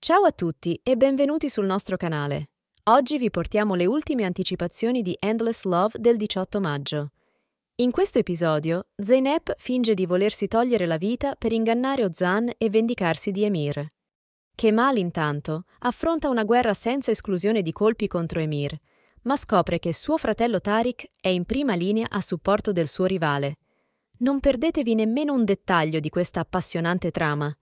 Ciao a tutti e benvenuti sul nostro canale. Oggi vi portiamo le ultime anticipazioni di Endless Love del 18 maggio. In questo episodio, Zeynep finge di volersi togliere la vita per ingannare Ozan e vendicarsi di Emir. Kemal, intanto, affronta una guerra senza esclusione di colpi contro Emir, ma scopre che suo fratello Tariq è in prima linea a supporto del suo rivale. Non perdetevi nemmeno un dettaglio di questa appassionante trama –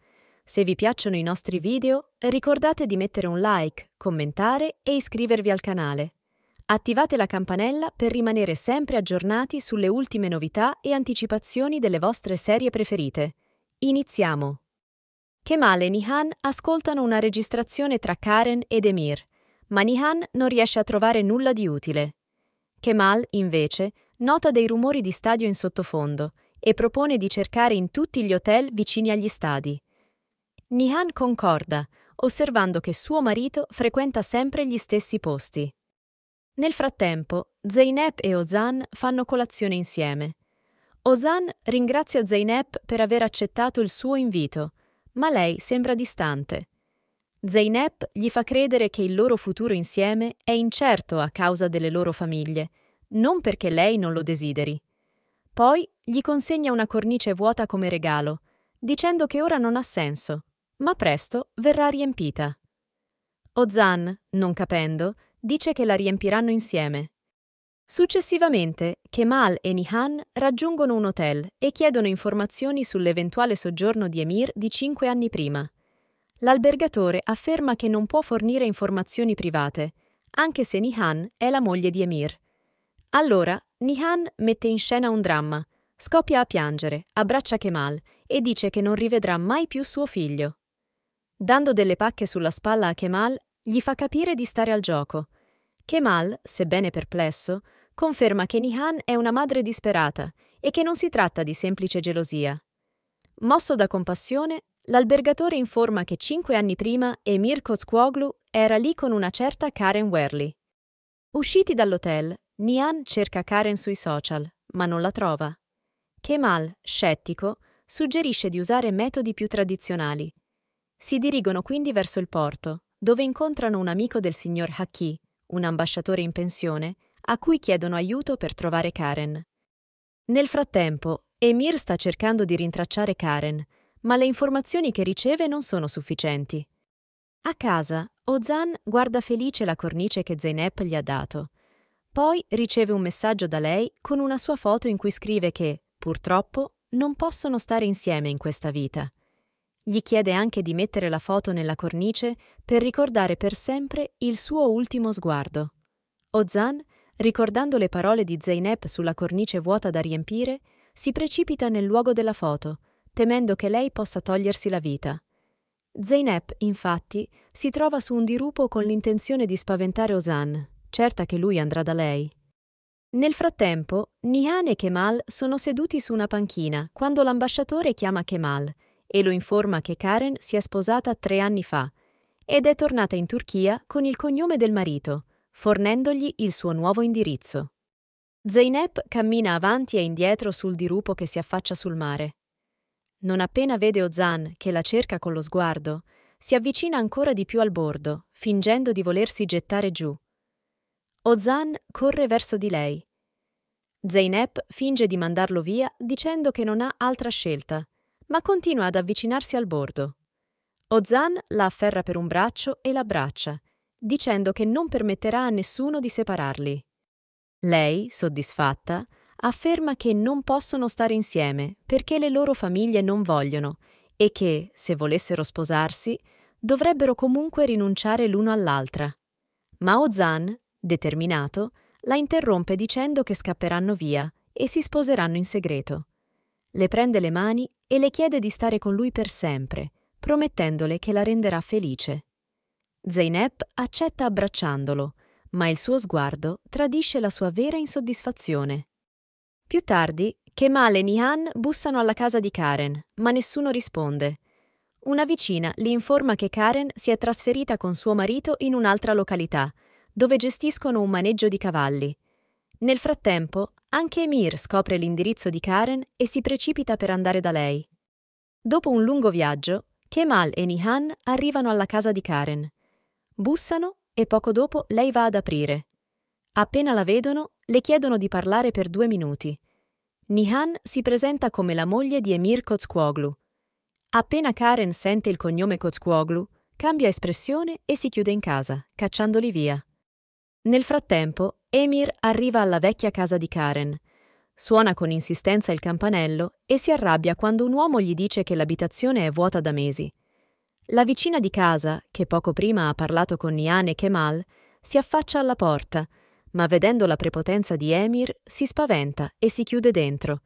se vi piacciono i nostri video, ricordate di mettere un like, commentare e iscrivervi al canale. Attivate la campanella per rimanere sempre aggiornati sulle ultime novità e anticipazioni delle vostre serie preferite. Iniziamo! Kemal e Nihan ascoltano una registrazione tra Karen ed Emir, ma Nihan non riesce a trovare nulla di utile. Kemal, invece, nota dei rumori di stadio in sottofondo e propone di cercare in tutti gli hotel vicini agli stadi. Nihan concorda, osservando che suo marito frequenta sempre gli stessi posti. Nel frattempo, Zeynep e Ozan fanno colazione insieme. Ozan ringrazia Zeynep per aver accettato il suo invito, ma lei sembra distante. Zeynep gli fa credere che il loro futuro insieme è incerto a causa delle loro famiglie, non perché lei non lo desideri. Poi gli consegna una cornice vuota come regalo, dicendo che ora non ha senso ma presto verrà riempita. Ozan, non capendo, dice che la riempiranno insieme. Successivamente, Kemal e Nihan raggiungono un hotel e chiedono informazioni sull'eventuale soggiorno di Emir di cinque anni prima. L'albergatore afferma che non può fornire informazioni private, anche se Nihan è la moglie di Emir. Allora, Nihan mette in scena un dramma, scoppia a piangere, abbraccia Kemal e dice che non rivedrà mai più suo figlio. Dando delle pacche sulla spalla a Kemal, gli fa capire di stare al gioco. Kemal, sebbene perplesso, conferma che Nihan è una madre disperata e che non si tratta di semplice gelosia. Mosso da compassione, l'albergatore informa che cinque anni prima Emir Kozkuoglu era lì con una certa Karen Werley. Usciti dall'hotel, Nihan cerca Karen sui social, ma non la trova. Kemal, scettico, suggerisce di usare metodi più tradizionali, si dirigono quindi verso il porto, dove incontrano un amico del signor Haki, un ambasciatore in pensione, a cui chiedono aiuto per trovare Karen. Nel frattempo, Emir sta cercando di rintracciare Karen, ma le informazioni che riceve non sono sufficienti. A casa, Ozan guarda felice la cornice che Zeynep gli ha dato. Poi riceve un messaggio da lei con una sua foto in cui scrive che, purtroppo, non possono stare insieme in questa vita. Gli chiede anche di mettere la foto nella cornice per ricordare per sempre il suo ultimo sguardo. Ozan, ricordando le parole di Zeynep sulla cornice vuota da riempire, si precipita nel luogo della foto, temendo che lei possa togliersi la vita. Zeynep, infatti, si trova su un dirupo con l'intenzione di spaventare Ozan, certa che lui andrà da lei. Nel frattempo, Nihan e Kemal sono seduti su una panchina quando l'ambasciatore chiama Kemal e lo informa che Karen si è sposata tre anni fa ed è tornata in Turchia con il cognome del marito, fornendogli il suo nuovo indirizzo. Zeynep cammina avanti e indietro sul dirupo che si affaccia sul mare. Non appena vede Ozan, che la cerca con lo sguardo, si avvicina ancora di più al bordo, fingendo di volersi gettare giù. Ozan corre verso di lei. Zeynep finge di mandarlo via dicendo che non ha altra scelta ma continua ad avvicinarsi al bordo. Ozan la afferra per un braccio e l'abbraccia, dicendo che non permetterà a nessuno di separarli. Lei, soddisfatta, afferma che non possono stare insieme perché le loro famiglie non vogliono e che, se volessero sposarsi, dovrebbero comunque rinunciare l'uno all'altra. Ma Ozan, determinato, la interrompe dicendo che scapperanno via e si sposeranno in segreto. Le prende le mani e le chiede di stare con lui per sempre, promettendole che la renderà felice. Zeynep accetta abbracciandolo, ma il suo sguardo tradisce la sua vera insoddisfazione. Più tardi, Kemal e Nihan bussano alla casa di Karen, ma nessuno risponde. Una vicina li informa che Karen si è trasferita con suo marito in un'altra località, dove gestiscono un maneggio di cavalli. Nel frattempo, anche Emir scopre l'indirizzo di Karen e si precipita per andare da lei. Dopo un lungo viaggio, Kemal e Nihan arrivano alla casa di Karen. Bussano e poco dopo lei va ad aprire. Appena la vedono, le chiedono di parlare per due minuti. Nihan si presenta come la moglie di Emir Kozkuoglu. Appena Karen sente il cognome Kozkuoglu, cambia espressione e si chiude in casa, cacciandoli via. Nel frattempo, Emir arriva alla vecchia casa di Karen. Suona con insistenza il campanello e si arrabbia quando un uomo gli dice che l'abitazione è vuota da mesi. La vicina di casa, che poco prima ha parlato con Nian e Kemal, si affaccia alla porta, ma vedendo la prepotenza di Emir si spaventa e si chiude dentro.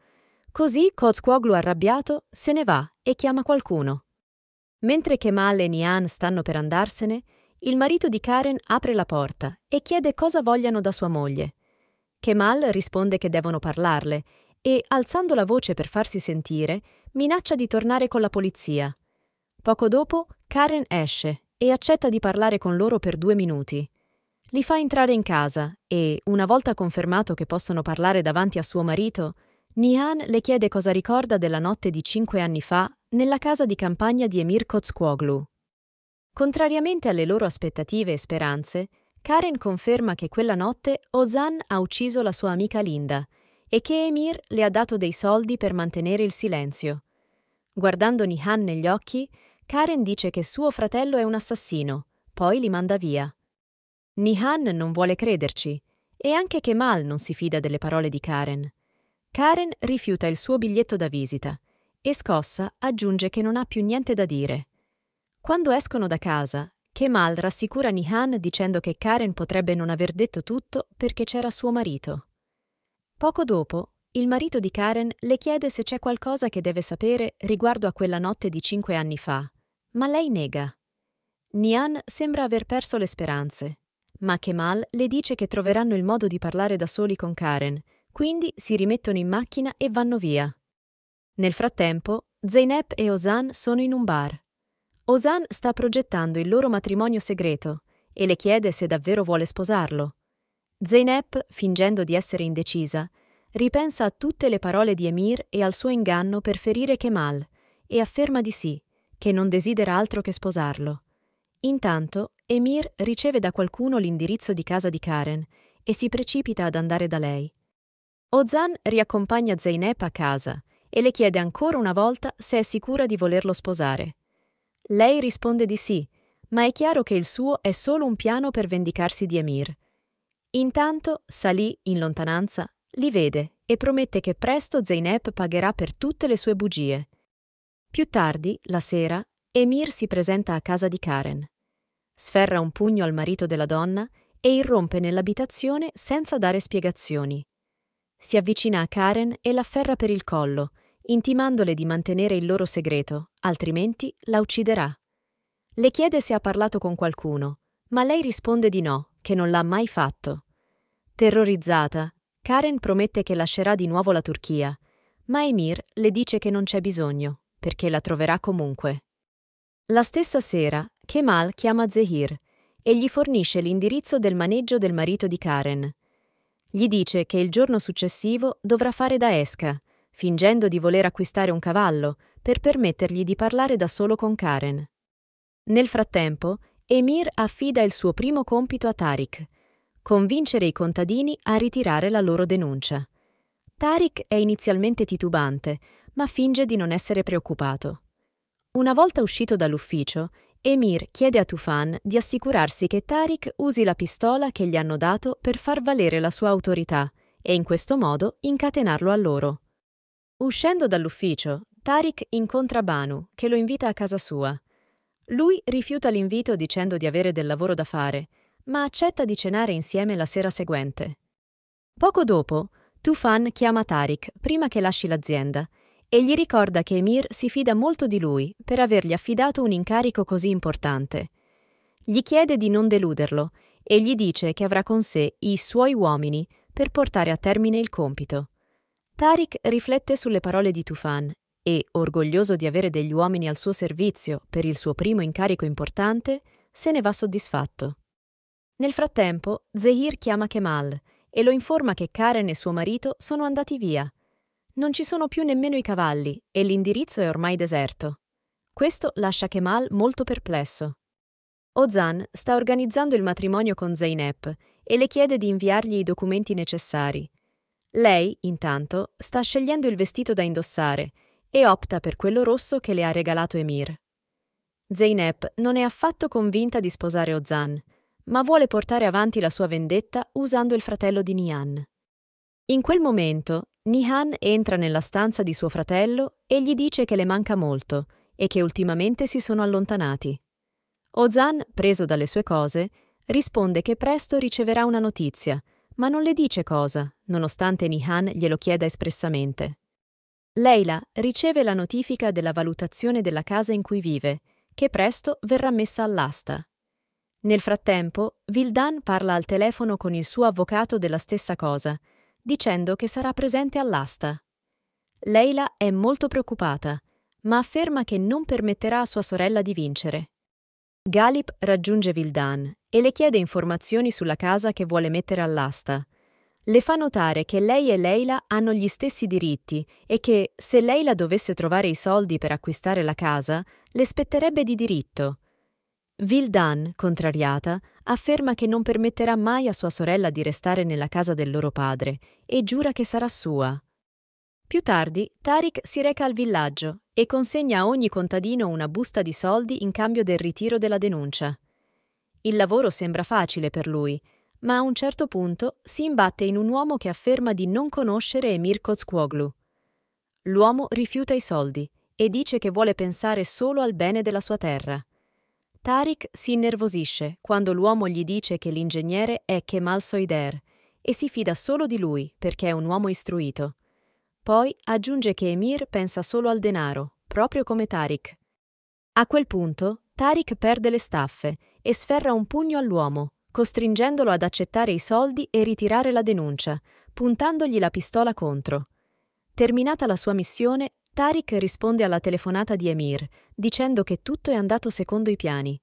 Così Kozquoglu arrabbiato se ne va e chiama qualcuno. Mentre Kemal e Nian stanno per andarsene, il marito di Karen apre la porta e chiede cosa vogliano da sua moglie. Kemal risponde che devono parlarle e, alzando la voce per farsi sentire, minaccia di tornare con la polizia. Poco dopo, Karen esce e accetta di parlare con loro per due minuti. Li fa entrare in casa e, una volta confermato che possono parlare davanti a suo marito, Nihan le chiede cosa ricorda della notte di cinque anni fa nella casa di campagna di Emir Kotskoglu. Contrariamente alle loro aspettative e speranze, Karen conferma che quella notte Ozan ha ucciso la sua amica Linda e che Emir le ha dato dei soldi per mantenere il silenzio. Guardando Nihan negli occhi, Karen dice che suo fratello è un assassino, poi li manda via. Nihan non vuole crederci e anche Kemal non si fida delle parole di Karen. Karen rifiuta il suo biglietto da visita e scossa aggiunge che non ha più niente da dire. Quando escono da casa, Kemal rassicura Nihan dicendo che Karen potrebbe non aver detto tutto perché c'era suo marito. Poco dopo, il marito di Karen le chiede se c'è qualcosa che deve sapere riguardo a quella notte di cinque anni fa, ma lei nega. Nihan sembra aver perso le speranze, ma Kemal le dice che troveranno il modo di parlare da soli con Karen, quindi si rimettono in macchina e vanno via. Nel frattempo, Zeynep e Ozan sono in un bar. Osan sta progettando il loro matrimonio segreto e le chiede se davvero vuole sposarlo. Zeynep, fingendo di essere indecisa, ripensa a tutte le parole di Emir e al suo inganno per ferire Kemal e afferma di sì, che non desidera altro che sposarlo. Intanto, Emir riceve da qualcuno l'indirizzo di casa di Karen e si precipita ad andare da lei. Ozan riaccompagna Zeynep a casa e le chiede ancora una volta se è sicura di volerlo sposare. Lei risponde di sì, ma è chiaro che il suo è solo un piano per vendicarsi di Emir. Intanto Salì, in lontananza, li vede e promette che presto Zeynep pagherà per tutte le sue bugie. Più tardi, la sera, Emir si presenta a casa di Karen. Sferra un pugno al marito della donna e irrompe nell'abitazione senza dare spiegazioni. Si avvicina a Karen e l'afferra per il collo, intimandole di mantenere il loro segreto, altrimenti la ucciderà. Le chiede se ha parlato con qualcuno, ma lei risponde di no, che non l'ha mai fatto. Terrorizzata, Karen promette che lascerà di nuovo la Turchia, ma Emir le dice che non c'è bisogno, perché la troverà comunque. La stessa sera, Kemal chiama Zehir e gli fornisce l'indirizzo del maneggio del marito di Karen. Gli dice che il giorno successivo dovrà fare da esca, fingendo di voler acquistare un cavallo per permettergli di parlare da solo con Karen. Nel frattempo, Emir affida il suo primo compito a Tariq, convincere i contadini a ritirare la loro denuncia. Tariq è inizialmente titubante, ma finge di non essere preoccupato. Una volta uscito dall'ufficio, Emir chiede a Tufan di assicurarsi che Tariq usi la pistola che gli hanno dato per far valere la sua autorità e in questo modo incatenarlo a loro. Uscendo dall'ufficio, Tariq incontra Banu, che lo invita a casa sua. Lui rifiuta l'invito dicendo di avere del lavoro da fare, ma accetta di cenare insieme la sera seguente. Poco dopo, Tufan chiama Tariq prima che lasci l'azienda e gli ricorda che Emir si fida molto di lui per avergli affidato un incarico così importante. Gli chiede di non deluderlo e gli dice che avrà con sé i suoi uomini per portare a termine il compito. Tariq riflette sulle parole di Tufan e, orgoglioso di avere degli uomini al suo servizio per il suo primo incarico importante, se ne va soddisfatto. Nel frattempo, Zehir chiama Kemal e lo informa che Karen e suo marito sono andati via. Non ci sono più nemmeno i cavalli e l'indirizzo è ormai deserto. Questo lascia Kemal molto perplesso. Ozan sta organizzando il matrimonio con Zeynep e le chiede di inviargli i documenti necessari, lei, intanto, sta scegliendo il vestito da indossare e opta per quello rosso che le ha regalato Emir. Zeynep non è affatto convinta di sposare Ozan, ma vuole portare avanti la sua vendetta usando il fratello di Nihan. In quel momento, Nihan entra nella stanza di suo fratello e gli dice che le manca molto e che ultimamente si sono allontanati. Ozan, preso dalle sue cose, risponde che presto riceverà una notizia – ma non le dice cosa, nonostante Nihan glielo chieda espressamente. Leila riceve la notifica della valutazione della casa in cui vive, che presto verrà messa all'asta. Nel frattempo, Vildan parla al telefono con il suo avvocato della stessa cosa, dicendo che sarà presente all'asta. Leila è molto preoccupata, ma afferma che non permetterà a sua sorella di vincere. Galip raggiunge Vildan e le chiede informazioni sulla casa che vuole mettere all'asta. Le fa notare che lei e Leila hanno gli stessi diritti e che, se Leila dovesse trovare i soldi per acquistare la casa, le spetterebbe di diritto. Vildan, contrariata, afferma che non permetterà mai a sua sorella di restare nella casa del loro padre e giura che sarà sua. Più tardi, Tariq si reca al villaggio e consegna a ogni contadino una busta di soldi in cambio del ritiro della denuncia. Il lavoro sembra facile per lui, ma a un certo punto si imbatte in un uomo che afferma di non conoscere Emir Kozkoglu. L'uomo rifiuta i soldi e dice che vuole pensare solo al bene della sua terra. Tariq si innervosisce quando l'uomo gli dice che l'ingegnere è Kemal Soider e si fida solo di lui perché è un uomo istruito. Poi aggiunge che Emir pensa solo al denaro, proprio come Tariq. A quel punto Tariq perde le staffe e sferra un pugno all'uomo, costringendolo ad accettare i soldi e ritirare la denuncia, puntandogli la pistola contro. Terminata la sua missione, Tariq risponde alla telefonata di Emir, dicendo che tutto è andato secondo i piani.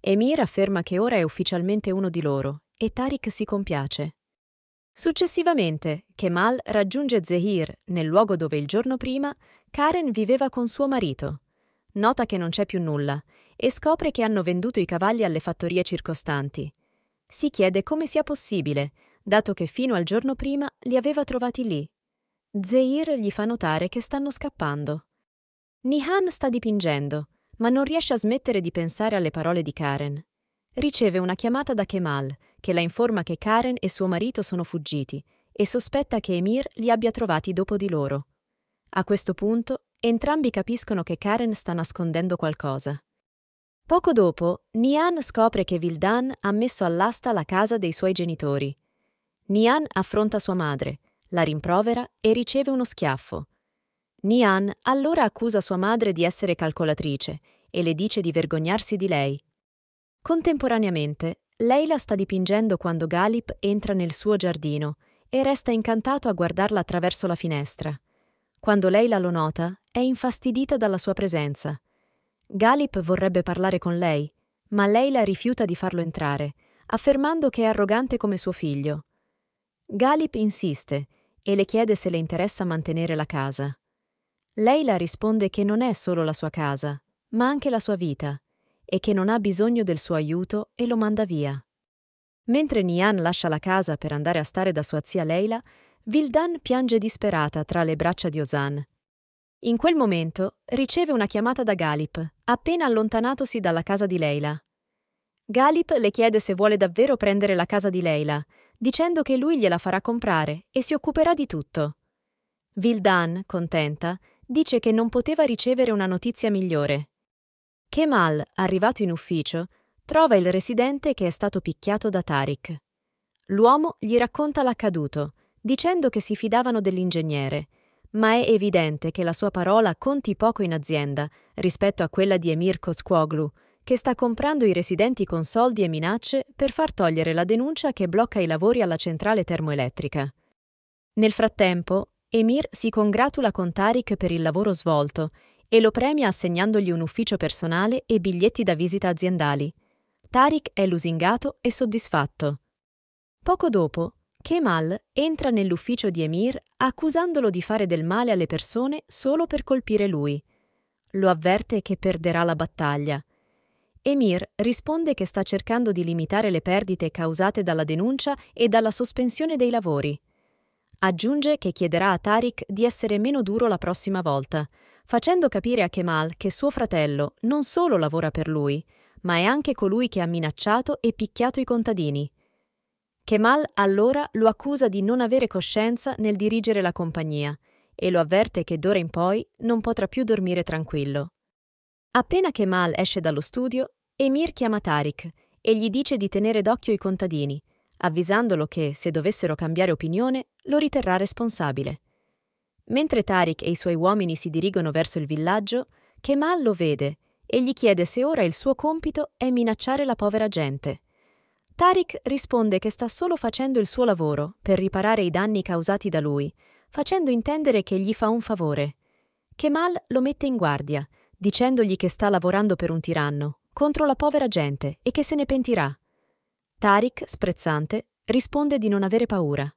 Emir afferma che ora è ufficialmente uno di loro e Tariq si compiace. Successivamente, Kemal raggiunge Zehir nel luogo dove il giorno prima Karen viveva con suo marito. Nota che non c'è più nulla e scopre che hanno venduto i cavalli alle fattorie circostanti. Si chiede come sia possibile, dato che fino al giorno prima li aveva trovati lì. Zeir gli fa notare che stanno scappando. Nihan sta dipingendo, ma non riesce a smettere di pensare alle parole di Karen. Riceve una chiamata da Kemal, che la informa che Karen e suo marito sono fuggiti e sospetta che Emir li abbia trovati dopo di loro. A questo punto, entrambi capiscono che Karen sta nascondendo qualcosa. Poco dopo, Nian scopre che Vildan ha messo all'asta la casa dei suoi genitori. Nian affronta sua madre, la rimprovera e riceve uno schiaffo. Nian allora accusa sua madre di essere calcolatrice e le dice di vergognarsi di lei. Contemporaneamente, Leila sta dipingendo quando Galip entra nel suo giardino e resta incantato a guardarla attraverso la finestra. Quando Leila lo nota, è infastidita dalla sua presenza. Galip vorrebbe parlare con lei, ma Leila rifiuta di farlo entrare, affermando che è arrogante come suo figlio. Galip insiste e le chiede se le interessa mantenere la casa. Leila risponde che non è solo la sua casa, ma anche la sua vita, e che non ha bisogno del suo aiuto e lo manda via. Mentre Nian lascia la casa per andare a stare da sua zia Leila, Vildan piange disperata tra le braccia di Osan in quel momento riceve una chiamata da Galip, appena allontanatosi dalla casa di Leila. Galip le chiede se vuole davvero prendere la casa di Leila, dicendo che lui gliela farà comprare e si occuperà di tutto. Vildan, contenta, dice che non poteva ricevere una notizia migliore. Kemal, arrivato in ufficio, trova il residente che è stato picchiato da Tariq. L'uomo gli racconta l'accaduto, dicendo che si fidavano dell'ingegnere ma è evidente che la sua parola conti poco in azienda rispetto a quella di Emir Koskuoglu, che sta comprando i residenti con soldi e minacce per far togliere la denuncia che blocca i lavori alla centrale termoelettrica. Nel frattempo, Emir si congratula con Tariq per il lavoro svolto e lo premia assegnandogli un ufficio personale e biglietti da visita aziendali. Tariq è lusingato e soddisfatto. Poco dopo, Kemal entra nell'ufficio di Emir accusandolo di fare del male alle persone solo per colpire lui. Lo avverte che perderà la battaglia. Emir risponde che sta cercando di limitare le perdite causate dalla denuncia e dalla sospensione dei lavori. Aggiunge che chiederà a Tariq di essere meno duro la prossima volta, facendo capire a Kemal che suo fratello non solo lavora per lui, ma è anche colui che ha minacciato e picchiato i contadini. Kemal allora lo accusa di non avere coscienza nel dirigere la compagnia e lo avverte che d'ora in poi non potrà più dormire tranquillo. Appena Kemal esce dallo studio, Emir chiama Tariq e gli dice di tenere d'occhio i contadini, avvisandolo che, se dovessero cambiare opinione, lo riterrà responsabile. Mentre Tariq e i suoi uomini si dirigono verso il villaggio, Kemal lo vede e gli chiede se ora il suo compito è minacciare la povera gente. Tariq risponde che sta solo facendo il suo lavoro per riparare i danni causati da lui, facendo intendere che gli fa un favore. Kemal lo mette in guardia, dicendogli che sta lavorando per un tiranno, contro la povera gente e che se ne pentirà. Tariq, sprezzante, risponde di non avere paura.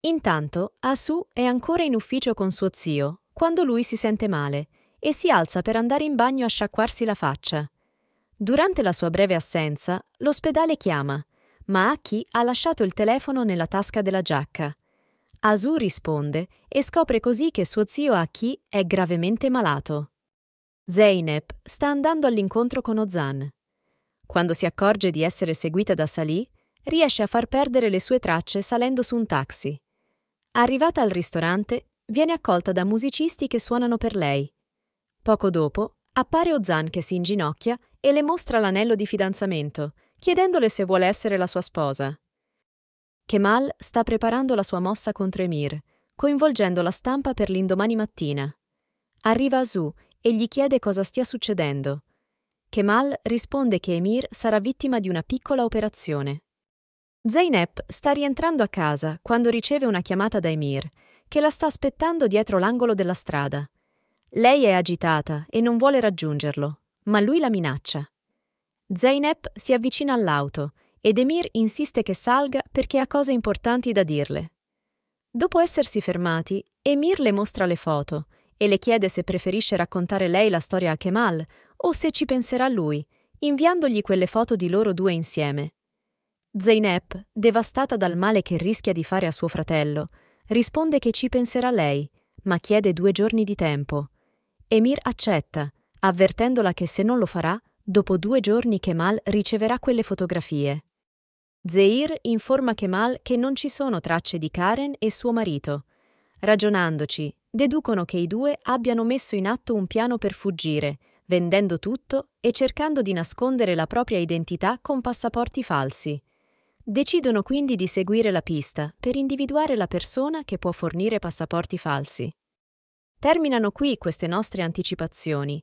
Intanto, Asu è ancora in ufficio con suo zio, quando lui si sente male, e si alza per andare in bagno a sciacquarsi la faccia. Durante la sua breve assenza, l'ospedale chiama, ma Aki ha lasciato il telefono nella tasca della giacca. Asu risponde e scopre così che suo zio Aki è gravemente malato. Zeynep sta andando all'incontro con Ozan. Quando si accorge di essere seguita da Salih, riesce a far perdere le sue tracce salendo su un taxi. Arrivata al ristorante, viene accolta da musicisti che suonano per lei. Poco dopo, appare Ozan che si inginocchia e le mostra l'anello di fidanzamento, chiedendole se vuole essere la sua sposa. Kemal sta preparando la sua mossa contro Emir, coinvolgendo la stampa per l'indomani mattina. Arriva Azu e gli chiede cosa stia succedendo. Kemal risponde che Emir sarà vittima di una piccola operazione. Zeynep sta rientrando a casa quando riceve una chiamata da Emir, che la sta aspettando dietro l'angolo della strada. Lei è agitata e non vuole raggiungerlo ma lui la minaccia. Zeynep si avvicina all'auto ed Emir insiste che salga perché ha cose importanti da dirle. Dopo essersi fermati, Emir le mostra le foto e le chiede se preferisce raccontare lei la storia a Kemal o se ci penserà lui, inviandogli quelle foto di loro due insieme. Zeynep, devastata dal male che rischia di fare a suo fratello, risponde che ci penserà lei, ma chiede due giorni di tempo. Emir accetta avvertendola che se non lo farà, dopo due giorni Kemal riceverà quelle fotografie. Zeir informa Kemal che non ci sono tracce di Karen e suo marito. Ragionandoci, deducono che i due abbiano messo in atto un piano per fuggire, vendendo tutto e cercando di nascondere la propria identità con passaporti falsi. Decidono quindi di seguire la pista per individuare la persona che può fornire passaporti falsi. Terminano qui queste nostre anticipazioni.